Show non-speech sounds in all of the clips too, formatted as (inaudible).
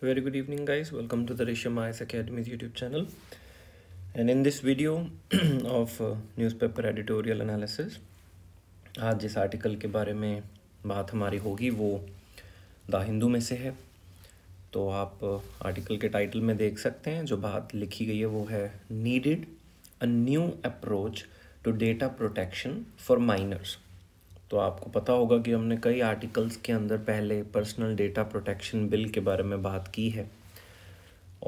So very good evening guys, welcome to the Risha Mayas Academy's YouTube channel. And in this video of uh, newspaper editorial analysis, आज जिस article के बारे में बात हमारी होगी वो द हिंदू में से है तो आप आर्टिकल के टाइटल में देख सकते हैं जो बात लिखी गई है वो है needed a new approach to data protection for minors तो आपको पता होगा कि हमने कई आर्टिकल्स के अंदर पहले पर्सनल डेटा प्रोटेक्शन बिल के बारे में बात की है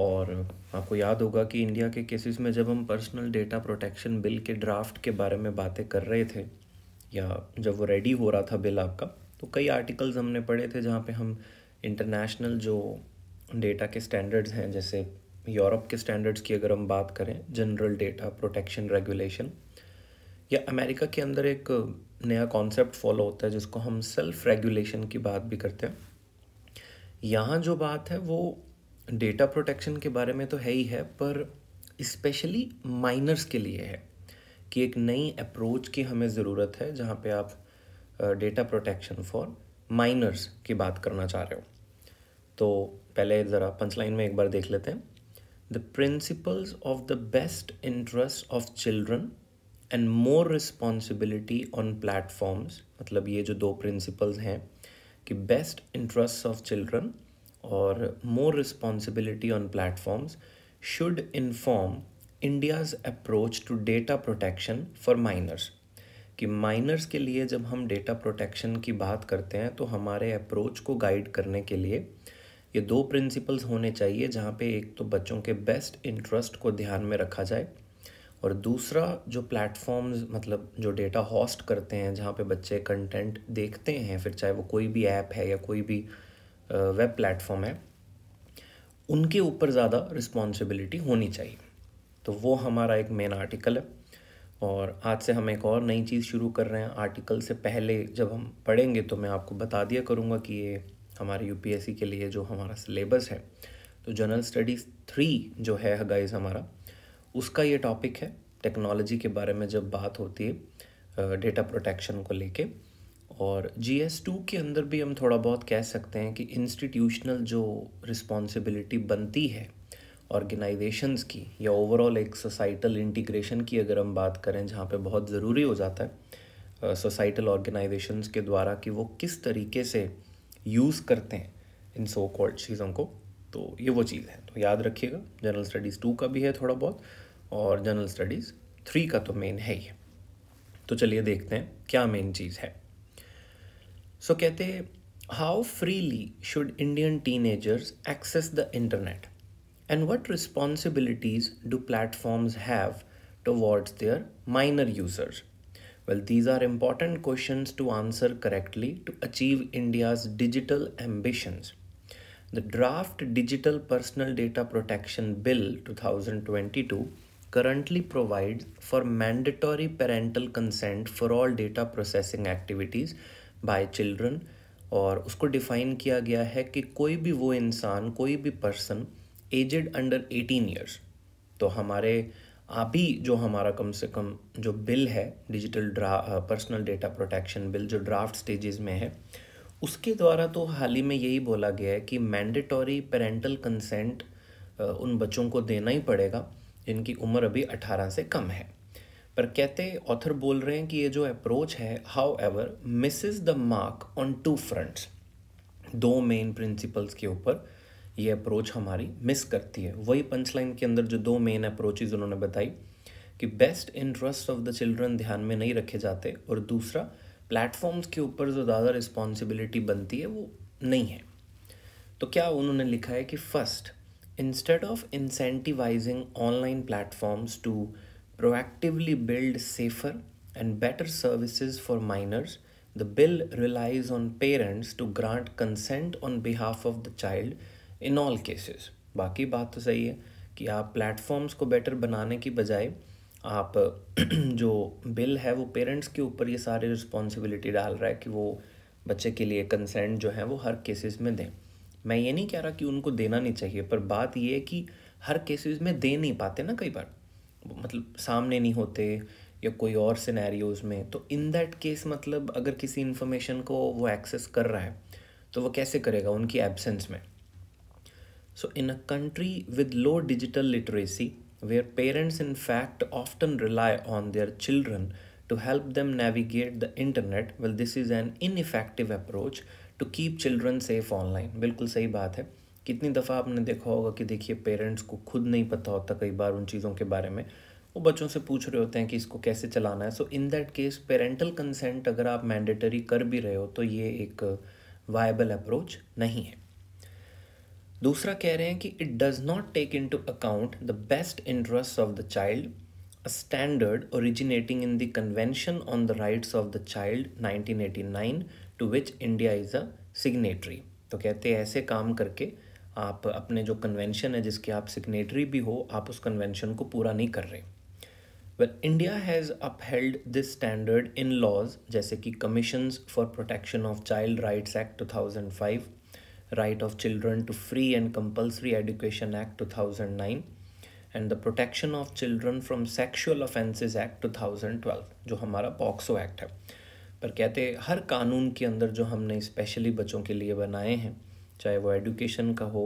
और आपको याद होगा कि इंडिया के केसेस में जब हम पर्सनल डेटा प्रोटेक्शन बिल के ड्राफ्ट के बारे में बातें कर रहे थे या जब वो रेडी हो रहा था बिल आपका तो कई आर्टिकल्स हमने पढ़े थे जहाँ पे हम इंटरनेशनल जो डेटा के स्टैंडर्ड्स हैं जैसे यूरोप के स्टैंडर्ड्स की अगर हम बात करें जनरल डेटा प्रोटेक्शन रेगुलेशन या अमेरिका के अंदर एक नया कॉन्सेप्ट फॉलो होता है जिसको हम सेल्फ रेगुलेशन की बात भी करते हैं यहाँ जो बात है वो डेटा प्रोटेक्शन के बारे में तो है ही है पर स्पेशली माइनर्स के लिए है कि एक नई अप्रोच की हमें ज़रूरत है जहाँ पे आप डेटा प्रोटेक्शन फॉर माइनर्स की बात करना चाह रहे हो तो पहले ज़रा पंचलाइन में एक बार देख लेते हैं the principles of the best interest of children and more responsibility on platforms मतलब ये जो दो प्रिंसिपल्स हैं कि बेस्ट इंटरेस्ट ऑफ चिल्ड्रन और more responsibility on platforms should inform India's approach to data protection for minors कि minors के लिए जब हम डेटा प्रोटेक्शन की बात करते हैं तो हमारे अप्रोच को गाइड करने के लिए ये दो प्रिंसिपल्स होने चाहिए जहाँ पे एक तो बच्चों के बेस्ट इंटरेस्ट को ध्यान में रखा जाए और दूसरा जो प्लेटफॉर्म्स मतलब जो डेटा हॉस्ट करते हैं जहाँ पे बच्चे कंटेंट देखते हैं फिर चाहे वो कोई भी ऐप है या कोई भी वेब प्लेटफॉर्म है उनके ऊपर ज़्यादा रिस्पॉन्सिबिलिटी होनी चाहिए तो वो हमारा एक मेन आर्टिकल है और आज से हम एक और नई चीज़ शुरू कर रहे हैं आर्टिकल से पहले जब हम पढ़ेंगे तो मैं आपको बता दिया करूँगा कि ये हमारे यू के लिए जो हमारा सिलेबस है तो जनरल स्टडीज़ थ्री जो है गाइज हमारा उसका ये टॉपिक है टेक्नोलॉजी के बारे में जब बात होती है डेटा प्रोटेक्शन को लेके और जी एस टू के अंदर भी हम थोड़ा बहुत कह सकते हैं कि इंस्टीट्यूशनल जो रिस्पॉन्सिबिलिटी बनती है ऑर्गेनाइजेशंस की या ओवरऑल एक सोसाइटल इंटीग्रेशन की अगर हम बात करें जहाँ पे बहुत ज़रूरी हो जाता है सोसाइटल ऑर्गेनाइजेशंस के द्वारा कि वो किस तरीके से यूज़ करते हैं इन सो कॉल्ड चीज़ों को तो ये वो चीज़ है तो याद रखिएगा जनरल स्टडीज़ टू का भी है थोड़ा बहुत और जनरल स्टडीज़ थ्री का तो मेन है ही तो चलिए देखते हैं क्या मेन चीज़ है सो so, कहते how freely should Indian teenagers access the internet and what responsibilities do platforms have towards their minor users well these are important question to answer correctly to achieve India's digital ambitions The draft Digital Personal Data Protection Bill 2022 currently provides for mandatory parental consent for all data processing activities by children और उसको define किया गया है कि कोई भी वो इंसान कोई भी person aged under eighteen years तो हमारे अभी जो हमारा कम से कम जो बिल है डिजिटल ड्रा पर्सनल डेटा प्रोटेक्शन बिल जो ड्राफ्ट स्टेजेस में है उसके द्वारा तो हाल ही में यही बोला गया है कि मैंडेटोरी पेरेंटल कंसेंट उन बच्चों को देना ही पड़ेगा जिनकी उम्र अभी 18 से कम है पर कहते ऑथर बोल रहे हैं कि ये जो अप्रोच है however misses the mark on two fronts दो मेन प्रिंसिपल्स के ऊपर ये अप्रोच हमारी मिस करती है वही पंचलाइन के अंदर जो दो मेन अप्रोचेज उन्होंने बताई कि best interest of the children ध्यान में नहीं रखे जाते और दूसरा प्लेटफॉर्म्स के ऊपर जो ज़्यादा रिस्पॉन्सिबिलिटी बनती है वो नहीं है तो क्या उन्होंने लिखा है कि first instead of incentivising online platforms to proactively build safer and better services for minors the bill relies on parents to grant consent on behalf of the child in all cases बाकी बात तो सही है कि आप platforms को better बनाने की बजाय आप (clears throat) जो बिल है वो पेरेंट्स के ऊपर ये सारी रिस्पॉन्सिबिलिटी डाल रहा है कि वो बच्चे के लिए कंसेंट जो है वो हर केसेस में दें मैं ये नहीं कह रहा कि उनको देना नहीं चाहिए पर बात ये है कि हर केसेस में दे नहीं पाते ना कई बार मतलब सामने नहीं होते या कोई और सिनेरियोज़ में तो इन दैट केस मतलब अगर किसी इन्फॉर्मेशन को वो एक्सेस कर रहा है तो वो कैसे करेगा उनकी एबसेंस में so in a country with low digital literacy where parents in fact often rely on their children to help them navigate the internet well this is an ineffective approach to keep children safe online बिल्कुल सही बात है कितनी दफ़ा आपने देखा होगा कि देखिए पेरेंट्स को खुद नहीं पता होता कई बार उन चीज़ों के बारे में वो बच्चों से पूछ रहे होते हैं कि इसको कैसे चलाना है so in that case parental consent अगर आप मैंडेटरी कर भी रहे हो तो ये एक वायबल अप्रोच नहीं है दूसरा कह रहे हैं कि it does not take into account the best interest of the child originating in the convention on the on of the child nineteen eighty 1989 to which India is a signatory तो कहते हैं ऐसे काम करके आप अपने जो convention है जिसके आप सिग्नेटरी भी हो आप उस कन्वेंशन को पूरा नहीं कर रहे well India has upheld this standard in laws जैसे कि commission for protection of child rights act two thousand five Right of Children to Free and Compulsory Education Act 2009 and the protection of children from sexual offences act 2012 जो हमारा POCSO act है पर कहते हर कानून के अंदर जो हमने स्पेशली बच्चों के लिए बनाए हैं चाहे वो एडुकेशन का हो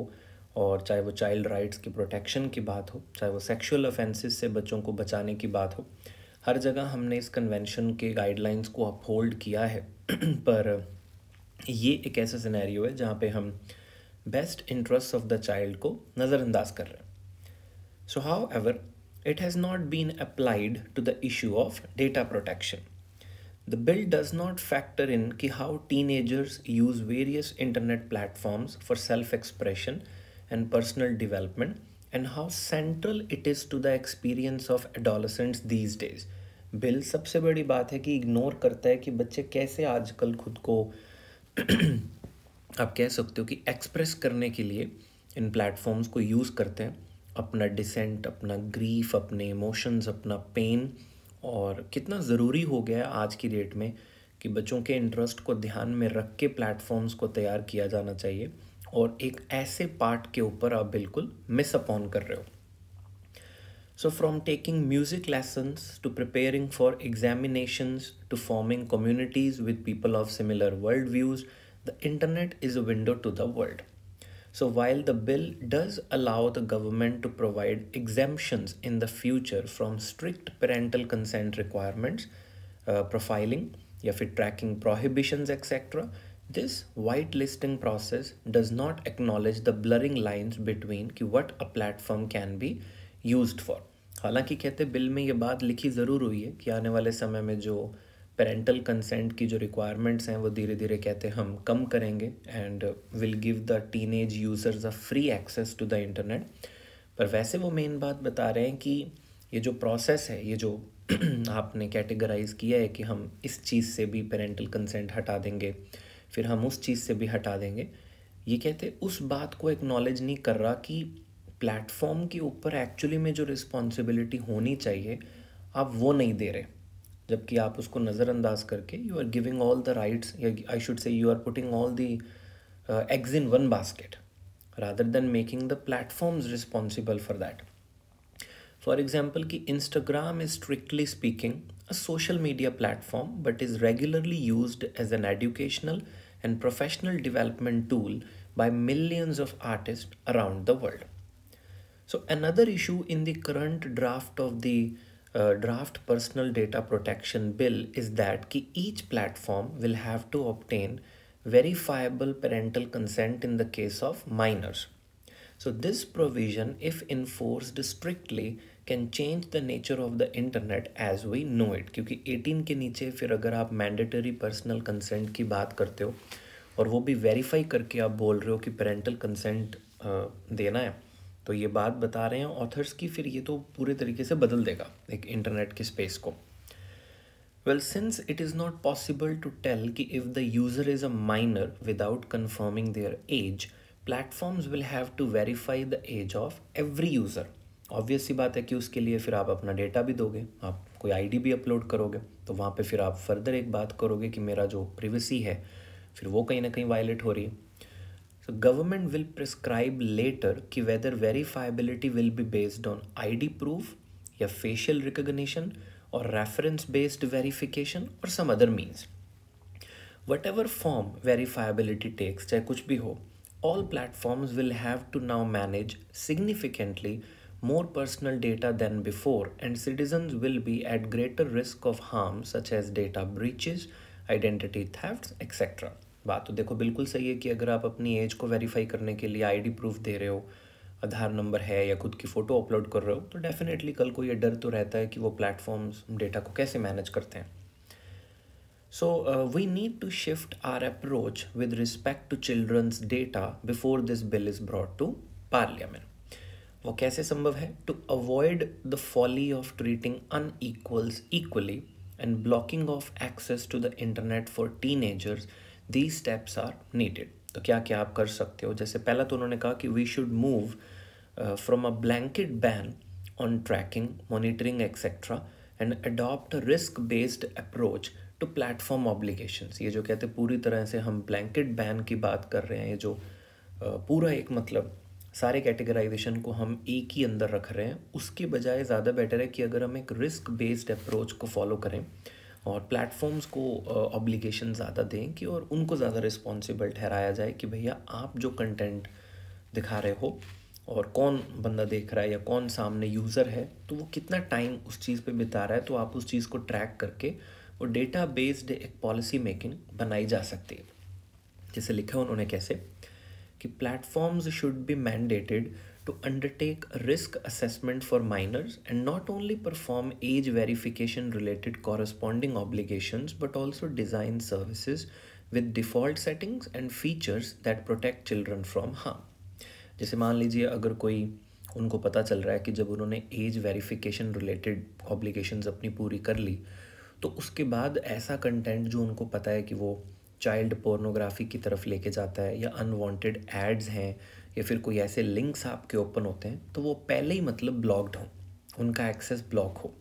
और चाहे वो चाइल्ड राइट्स की प्रोटेक्शन की बात हो चाहे वो सेक्शुअल ऑफेंसेस से बच्चों को बचाने की बात हो हर जगह हमने इस कन्वेंशन के गाइडलाइंस को अपहोल्ड किया है पर ये एक ऐसा सिनेरियो है जहाँ पे हम best interest of the child को नज़रअंदाज कर रहे हैं so however it has not been applied to the issue of data protection the bill does not factor in कि how teenagers use various internet platforms for self expression and personal development and how central it is to the experience of adolescents these days bill सबसे बड़ी बात है कि ignore करता है कि बच्चे कैसे आजकल खुद को आप कह सकते हो कि एक्सप्रेस करने के लिए इन प्लेटफॉर्म्स को यूज़ करते हैं अपना डिसेंट अपना ग्रीफ अपने इमोशंस अपना पेन और कितना ज़रूरी हो गया है आज की डेट में कि बच्चों के इंटरेस्ट को ध्यान में रख के प्लेटफॉर्म्स को तैयार किया जाना चाहिए और एक ऐसे पार्ट के ऊपर आप बिल्कुल मिस अपॉन कर रहे हो So from taking music lessons to preparing for examinations to forming communities with people of similar worldviews, the internet is a window to the world. So while the bill does allow the government to provide exemptions in the future from strict parental consent requirements, uh, profiling, YAFIT tracking prohibitions, etc., this whitelisting process does not acknowledge the blurring lines between what a platform can be used for हालांकि कहते bill में ये बात लिखी ज़रूर हुई है कि आने वाले समय में जो पेरेंटल कंसेंट की जो रिक्वायरमेंट्स हैं वो धीरे धीरे कहते हम कम करेंगे and will give the teenage users a free access to the internet पर वैसे वो मेन बात बता रहे हैं कि ये जो प्रोसेस है ये जो (clears throat) आपने कैटेगराइज किया है कि हम इस चीज़ से भी पेरेंटल कंसेंट हटा देंगे फिर हम उस चीज़ से भी हटा देंगे ये कहते उस बात को एक्नॉलेज नहीं कर रहा कि प्लेटफॉर्म के ऊपर एक्चुअली में जो रिस्पॉन्सिबिलिटी होनी चाहिए आप वो नहीं दे रहे जबकि आप उसको नज़रअंदाज करके you are giving all the rights I should say you are putting all the eggs in one basket rather than making the platforms responsible for that for example कि Instagram is strictly speaking a social media platform but is regularly use as an educational and professional development tool by millions of artist around the world So another issue in the current draft of the uh, draft personal data protection bill is that ki each platform will have to obtain verifiable parental consent in the case of minors. So this provision, if enforced strictly, can change the nature of the internet as we know it. Because 18 के नीचे फिर अगर आप mandatory personal consent की बात करते हो और वो भी वेरीफाई करके आप बोल रहे हो कि पेरेंटल कंसेंट देना है तो ये बात बता रहे हैं ऑथर्स की फिर ये तो पूरे तरीके से बदल देगा एक इंटरनेट के स्पेस को well since it is not possible to tell कि if the user is a minor without confirming their age platforms will have to verify the age of every user obvious सी बात है कि उसके लिए फिर आप अपना डेटा भी दोगे आप कोई आईडी भी अपलोड करोगे तो वहाँ पे फिर आप फर्दर एक बात करोगे कि मेरा जो प्रिवेसी है फिर वो कहीं ना कहीं वायलेट हो रही है So government will prescribe later whether verifiability will be based on ID proof या facial recognition or reference based verification or some other means. Whatever form verifiability takes चाहे कुछ भी all platforms will have to now manage significantly more personal data than before and citizens will be at greater risk of harm such as data breaches, identity thefts, etc. बात तो देखो बिल्कुल सही है कि अगर आप अपनी एज को वेरीफाई करने के लिए आईडी प्रूफ दे रहे हो आधार नंबर है या खुद की फ़ोटो अपलोड कर रहे हो तो डेफिनेटली कल को ये डर तो रहता है कि वो प्लेटफॉर्म्स डेटा को कैसे मैनेज करते हैं so we need to shift our approach with respect to children's data before this bill is brought to parliament वो कैसे संभव है to avoid the folly of treating unequally and blocking of access to the internet for teenagers the steps are needed तो क्या क्या आप कर सकते हो जैसे पहला तो उन्होंने कहा कि we should move from a blanket ban on tracking monitoring etcetera and adopt risk based approach to platform obligation ये जो कहते हैं पूरी तरह से हम ब्लैंकेट बैन की बात कर रहे हैं ये जो uh, पूरा एक मतलब सारे कैटेगराइजेशन को हम एक ही अंदर रख रहे हैं उसके बजाय ज़्यादा बेटर है कि अगर हम एक रिस्क बेस्ड अप्रोच को फॉलो करें और प्लेटफॉर्म्स को ऑब्लिगेशन ज़्यादा दें कि और उनको ज़्यादा रिस्पॉन्सिबल ठहराया जाए कि भैया आप जो कंटेंट दिखा रहे हो और कौन बंदा देख रहा है या कौन सामने यूज़र है तो वो कितना टाइम उस चीज़ पे बिता रहा है तो आप उस चीज़ को ट्रैक करके वो डेटा बेस्ड एक पॉलिसी मेकिंग बनाई जा सकती है जैसे लिखा उन्होंने कैसे कि platforms should be mandated to undertake risk assessment for minors and not only perform age verification related corresponding obligations but also design services with default settings and features that protect children from harm. जैसे मान लीजिए अगर कोई उनको पता चल रहा है कि जब उन्होंने एज वेरिफिकेशन रिलेटेड ऑब्लिगेशंस अपनी पूरी कर ली तो उसके बाद ऐसा कंटेंट जो उनको पता है कि वो चाइल्ड पोर्नोग्राफी की तरफ लेके जाता है या अनवांटेड एड्स हैं या फिर कोई ऐसे लिंक्स आपके ओपन होते हैं तो वो पहले ही मतलब ब्लॉक्ड हों उनका एक्सेस ब्लॉक हो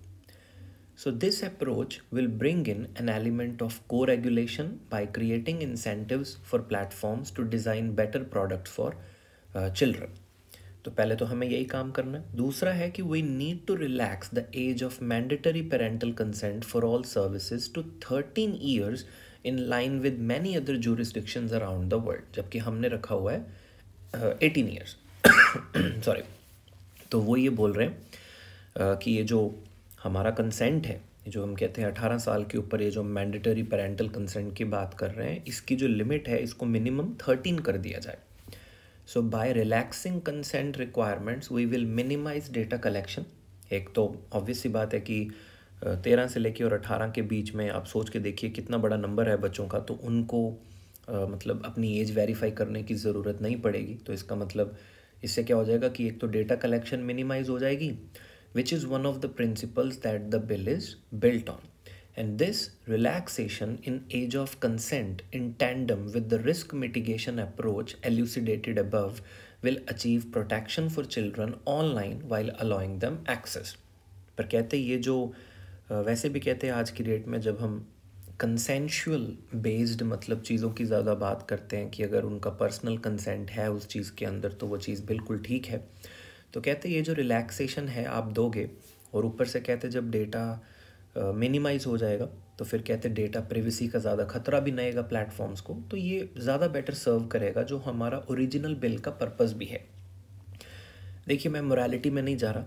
so this approach will bring in an element of coregulation by creating incentives for platforms to design better product for children तो पहले तो हमें यही काम करना है दूसरा है कि we need to relax the age of mandatory parental consent for all services to thirteen years in line with many other jurisdiction around the world जबकि हमने रखा हुआ है एटीन ईयर्स सॉरी तो वो ये बोल रहे हैं uh, कि ये जो हमारा कंसेंट है जो हम कहते हैं अठारह साल के ऊपर ये जो मैंडेटरी पेरेंटल कंसेंट की बात कर रहे हैं इसकी जो लिमिट है इसको मिनिमम थर्टीन कर दिया जाए so by relaxing consent requirements we will minimise data collection एक तो ऑब्वियस सी बात है कि uh, तेरह से लेके और अठारह के बीच में आप सोच के देखिए कितना बड़ा नंबर है बच्चों का तो उनको मतलब अपनी एज वेरीफाई करने की ज़रूरत नहीं पड़ेगी तो इसका मतलब इससे क्या हो जाएगा कि एक तो डेटा कलेक्शन मिनिमाइज हो जाएगी which is one of the principles that the bill is built on and this relaxation in age of consent in tandem with the risk mitigation approach elucidated above will achieve protection for children online while allowing them access पर कहते ये जो वैसे भी कहते हैं आज की डेट में जब हम कंसेंशुअल बेस्ड मतलब चीज़ों की ज़्यादा बात करते हैं कि अगर उनका पर्सनल कंसेंट है उस चीज़ के अंदर तो वो चीज़ बिल्कुल ठीक है तो कहते ये जो रिलैक्सेशन है आप दोगे और ऊपर से कहते जब डेटा मिनिमाइज हो जाएगा तो फिर कहते डेटा प्रिवेसी का ज़्यादा खतरा भी नएगा प्लेटफॉर्म्स को तो ये ज़्यादा बेटर सर्व करेगा जो हमारा ओरिजिनल बिल का पर्पज़ भी है देखिए मैं मोरालिटी में नहीं जा रहा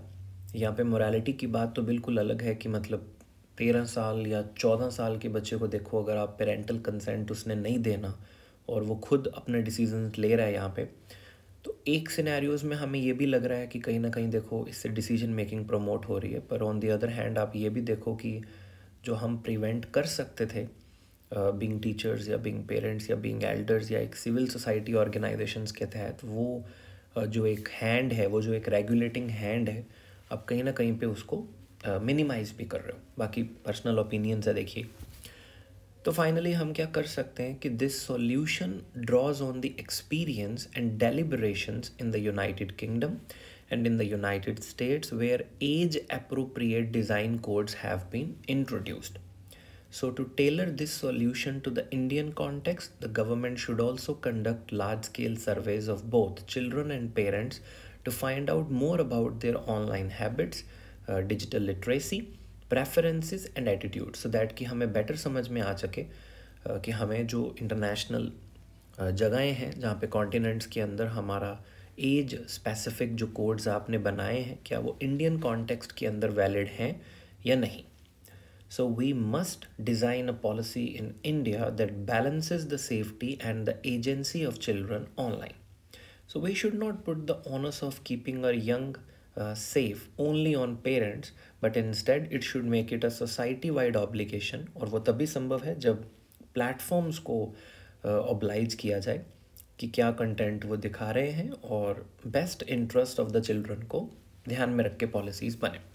यहाँ पे मोरालिटी की बात तो बिल्कुल अलग है कि मतलब तेरह साल या चौदह साल के बच्चे को देखो अगर आप पेरेंटल कंसेंट उसने नहीं देना और वो खुद अपने डिसीजन ले रहा है यहाँ पे तो एक सिनेरियोज़ में हमें ये भी लग रहा है कि कहीं ना कहीं देखो इससे डिसीजन मेकिंग प्रमोट हो रही है पर ऑन दी अदर हैंड आप ये भी देखो कि जो हम प्रिवेंट कर सकते थे बींग टीचर्स या बींग पेरेंट्स या बींग एल्डर्स या एक सिविल सोसाइटी ऑर्गेनाइजेशन के तहत वो जो एक हैंड है वो जो एक रेगुलेटिंग हैंड है अब कहीं ना कहीं पे उसको मिनिमाइज भी कर रहे हो बाकी पर्सनल ओपिनियन है देखिए तो फाइनली हम क्या कर सकते हैं कि this solution draws on the experience and deliberation in the United Kingdom and in the United States where as appropriate design codes have been introduced so to tailor this solution to the Indian context the government should also conduct large scale surveys of both children and parents to find out more about their online habits digital literacy preferences and attitude so that कि हमें better समझ में आ सके uh, कि हमें जो international uh, जगहें हैं जहाँ पे कॉन्टिनेंट्स के अंदर हमारा एज स्पेसिफिक जो कोड्स आपने बनाए हैं क्या वो इंडियन कॉन्टेक्स्ट के अंदर वैलिड हैं या नहीं so we must design a policy in India that balances the safety and the agency of children online so we should not put the onus of keeping our young uh, safe only on parents but instead it should make it a society wide obligation और वो तभी संभव है जब platforms को oblige किया जाए कि क्या कंटेंट वो दिखा रहे हैं और best interest of the children को ध्यान में रख के पॉलिसीज़ बने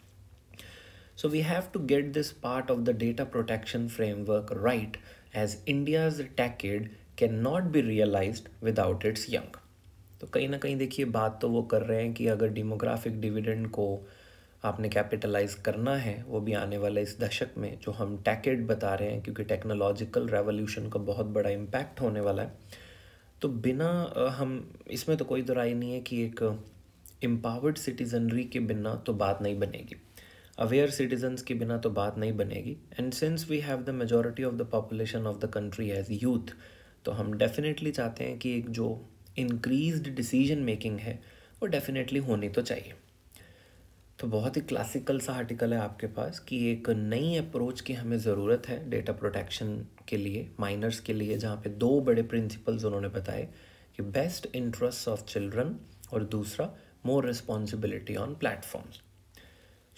So we have to get this part of the data protection framework right as India's TechAid cannot be realized without its young. तो कहीं ना कहीं देखिए बात तो वो कर रहे हैं कि अगर डेमोग्राफिक डिविडेंड को आपने कैपिटलाइज करना है वो भी आने वाले इस दशक में जो हम टैकेड बता रहे हैं क्योंकि टेक्नोलॉजिकल रेवोल्यूशन का बहुत बड़ा इम्पैक्ट होने वाला है तो बिना हम इसमें तो कोई दोराई नहीं है कि एक एम्पावर्ड सिटीजनरी के बिना तो बात नहीं बनेगी अवेयर सिटीजन्स के बिना तो बात नहीं बनेगी and since we have the majority of the population of the country as youth तो हम डेफिनेटली चाहते हैं कि एक जो इंक्रीज्ड डिसीजन मेकिंग है वो डेफिनेटली होनी तो चाहिए तो बहुत ही क्लासिकल सा आर्टिकल है आपके पास कि एक नई अप्रोच की हमें ज़रूरत है डेटा प्रोटेक्शन के लिए माइनर्स के लिए जहाँ पे दो बड़े प्रिंसिपल्स उन्होंने बताए कि बेस्ट इंटरेस्ट ऑफ चिल्ड्रन और दूसरा more responsibility on platforms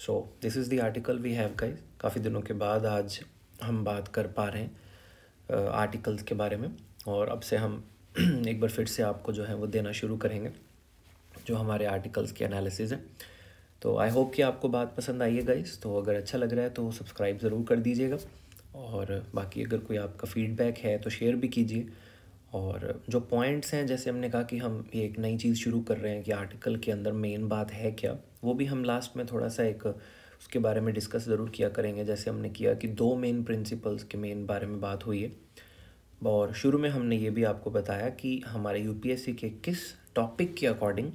so this is the article we have guys काफ़ी दिनों के बाद आज हम बात कर पा रहे हैं आर्टिकल्स uh, के बारे में और अब से हम (clears throat) एक बार फिर से आपको जो है वो देना शुरू करेंगे जो हमारे आर्टिकल्स के एनालिसिस हैं तो आई होप कि आपको बात पसंद आई है गाइस तो अगर अच्छा लग रहा है तो सब्सक्राइब ज़रूर कर दीजिएगा और बाकी अगर कोई आपका फीडबैक है तो शेयर भी कीजिए और जो पॉइंट्स हैं जैसे हमने कहा कि हम ये एक नई चीज़ शुरू कर रहे हैं कि आर्टिकल के अंदर मेन बात है क्या वो भी हम लास्ट में थोड़ा सा एक उसके बारे में डिस्कस ज़रूर किया करेंगे जैसे हमने किया कि दो मेन प्रिंसिपल्स के मेन बारे में बात हुई है और शुरू में हमने ये भी आपको बताया कि हमारे यूपीएससी के किस टॉपिक के अकॉर्डिंग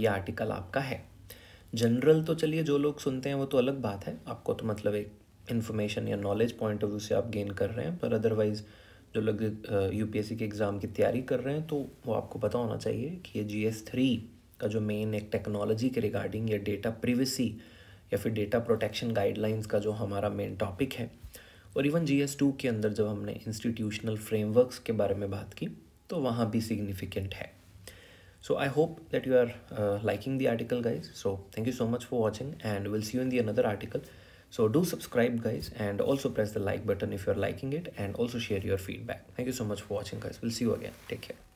ये आर्टिकल आपका है जनरल तो चलिए जो लोग सुनते हैं वो तो अलग बात है आपको तो मतलब एक इन्फॉर्मेशन या नॉलेज पॉइंट ऑफ व्यू से आप गेन कर रहे हैं पर अदरवाइज़ जो लोग यू के एग्ज़ाम की तैयारी कर रहे हैं तो वो आपको पता होना चाहिए कि ये जी एस थ्री का जो मेन एक टेक्नोलॉजी के रिगार्डिंग या डेटा प्रिवेसी या फिर डेटा प्रोटेक्शन गाइडलाइंस का जो हमारा मेन टॉपिक है और इवन जी टू के अंदर जब हमने इंस्टीट्यूशनल फ्रेमवर्क्स के बारे में बात की तो वहाँ भी सिग्निफिकेंट है so I hope that you are liking the article guys so thank you so much for watching and will see you in the another article so do subscribe guys and also press the like button if you are liking it and also share your feedback thank you so much for watching guys will see you again take care